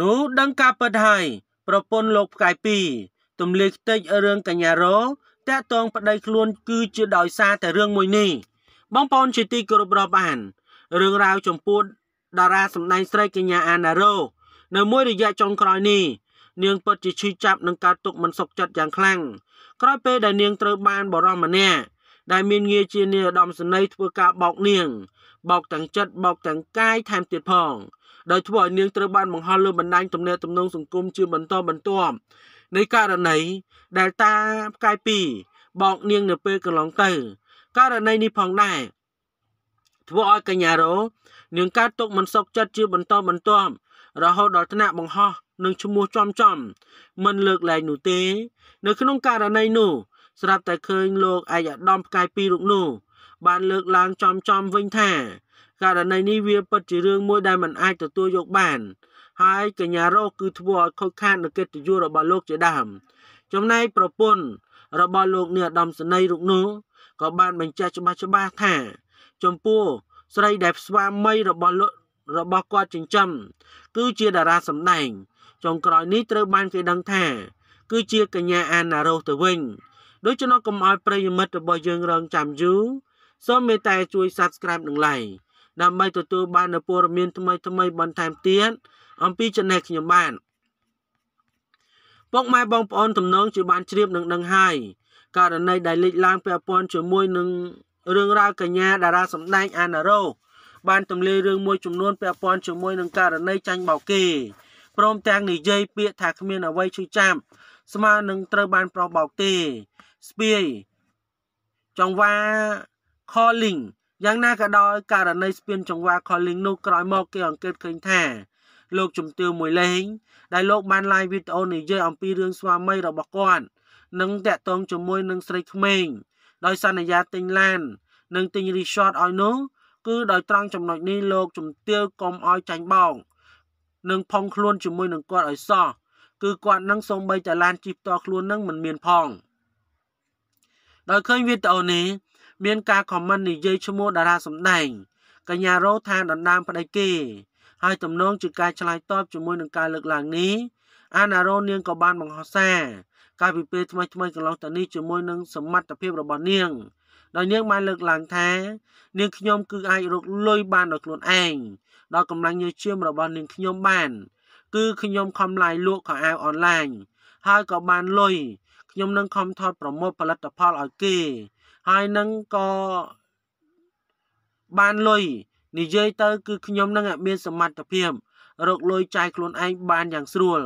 នោះដឹងការពិតហើយប្រពន្ធលោកផ្កាយ2ទម្លាយខ្ទេចរឿងកញ្ញារោតាក់ទងប្តីខ្លួន គឺជាដោយសារតែរឿងមួយនេះ បងប្អូនជាទីគោរពរាប់អានរឿងរ៉ាវចំពោះតារាសម្ដែងស្រីកញ្ញាអាណារ៉ូនៅមួយរយៈចុងក្រោយនេះនាង ពិតជាឈឺចាប់នឹងការទុកមិនសុខចិត្តយ៉ាងខ្លាំងក្រោយពេលដែលនាងត្រូវបានបរិមម្នាក់ដែលមានងារជានាយឧត្តមសេនីយ៍ធ្វើការបោកនាងបោកទាំងចិត្តបោកទាំងកាយថែមទៀតផងដោយធ្វើឲ្យនាងត្រូវបានបង្ហោះលើបណ្ដាញទំនាក់ទំនងសង្គមជាបន្តបន្ទាប់នៃករណីដែលតាផ្កាយ2បោកនាងនៅពេលកន្លងទៅករណីនេះផងដែរធ្វើឲ្យកញ្ញារោនាងកើតទុកមិនសុខចិត្តជា បន្តបន្ទាប់រហូតដល់ថ្នាក់បង្ហោះនឹងឈ្មោះចំចំមិនលើកលែងនោះទេ នៅក្នុងករណីនោះស្រាប់តែឃើញលោកឯកឧត្តមផ្កាយ2រូបនោះបានលើកឡើងចំចំវិញថាករណីនេះវាពិតជារឿងមួយដែលមិនអាចទទួលយកបាន ហើយកញ្ញារ៉ូគឺធ្វើឲ្យខូចខាតនូវកិត្តិយសរបស់លោកជាដើមចំណែកប្រពន្ធរបស់លោកនាយឧត្តមសេនីយ៍រុកនូក៏បានបញ្ជាក់ច្បាស់ច្បាស់ថា ចំពោះស្រីដែលស្វាមីរបស់លោករបស់គាត់ចិញ្ចឹមគឺជាតារាសម្ដែងចុងក្រោយនេះត្រូវបានគេដឹងថា គឺជាកញ្ញាអាណារ៉ូទៅវិញដូច្នោះកុំឲ្យប្រិយមិត្តរបស់យើងរងចាំយូរសូមមេត្តាជួយ Subscribe និង Like ដើម្បីទទួលបាននូវព័ត៌មានថ្មីៗបន្ថែមទៀតអំពីចំណេះខ្ញុំបានពុកម៉ែបងប្អូនទំនងជាបានជ្រាបនឹងដឹងហើយករណីដែលលេចឡើងពាក់ព័ន្ធជាមួយនឹងរឿងរ៉ាវកញ្ញាតារា សម្ដែងអាណារ៉ូបានទម្លាយរឿងមួយចំនួនពាក់ព័ន្ធជាមួយនឹងករណីចាញ់បោកគេព្រមទាំងនិយាយពាក្យថាគ្មានអ្វីឈឺចាប់ស្មើនឹងត្រូវបានប្រុសបោកទេស្ពាយចង្វា calling យ៉ាងណាក៏ដោយករណីស្ពានចង្វា Calling នោះក្រោយមកគេអង្កេតឃើញថា លោក ជំទាវមួយលេងដែលលោកបានឡាយវីដេអូនិយាយអំពីរឿងស្វាមីរបស់គាត់និងតាក់ទងជាមួយនឹងស្រីក្មេងដោយសន្យាទិញឡាន និងទិញ resort ឲ្យនោះគឺដោយត្រង់ចំណុចនេះលោក ជំទាវកុំឲ្យចាញ់បោកនិងផងខ្លួនជាមួយនឹងគាត់ឲ្យសោះគឺគាត់នឹងសូម្បីតែឡានជិះផ្ទាល់ខ្លួននឹងមិនមានផងដោយឃើញវីដេអូនេះមានការខមមិននិយាយឈ្មោះតារាសម្ដែងកញ្ញារោថាដណ្ដើមប្តីគេ ហើយទំនងជាការឆ្លើយតបជាមួយនឹងការលើកឡើងនេះអាណារោនាងក៏បានបង្ហោះសារកាលពីពេលថ្មីថ្មីកន្លងទៅនេះជាមួយនឹងសមត្ថភាពរបស់នាងដោយនាងបានលើកឡើងថានាងខ្ញុំ គឺអាចរកលុយបានដោយខ្លួនឯងដោយកម្លាំងញើសឈាមរបស់នាងខ្ញុំបាន គឺខ្ញុំខំឡាយលក់ខោអាវអនឡាញហើយក៏បានលុយខ្ញុំនឹងខំថតប្រមូលផលិតផលឲ្យគេហើយនឹងក៏បានលុយនិយាយ ទៅគឺខ្ញុំនឹងមានសមត្ថភាព រកលុយចាយខ្លួនឯងបានយ៉ាងស្រួល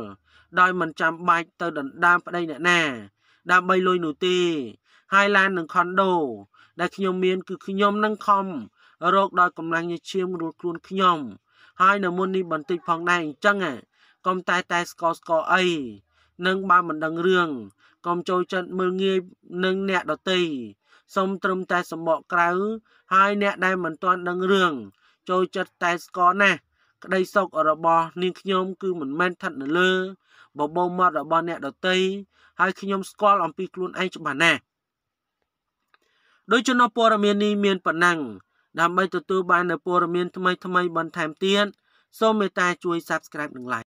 ដោយមិនចាំបាច់ទៅដណ្ដើមប្តីអ្នកណា ដើម្បីលុយនោះទេហើយឡាននិងខុនដូ ដែលខ្ញុំមានគឺខ្ញុំនឹងខំរកដោយកម្លាំងញើសឈាមរួលខ្លួនខ្ញុំ ហើយនៅមុននេះបន្តិចផងដែរអញ្ចឹងកុំតែតែស្កស្កអីនឹងបើមិនដឹងរឿងកុំចូលចិត្តមើលងាយនឹងអ្នកដតីសូមត្រឹមតែសម្បកក្រៅហើយអ្នកដែលមិនទាន់ដឹងរឿងចូលចិត្តតែស្គាល់ណាស់ក្តីសោករបស់ នាងខ្ញុំគឺមិនមែនស្ថិតនៅលើបបោមាត់របស់អ្នកដតីហើយខ្ញុំ ស្គាល់អំពីខ្លួនឯងច្បាស់ណាស់ដោយជំនួសព័ត៌មាននេះមានប៉ុណ្ណឹងដើម្បីទទួលបាននូវព័ត៌មានថ្មីៗបន្ថែមទៀតសូមមេត្តាជួយ Subscribe និង Like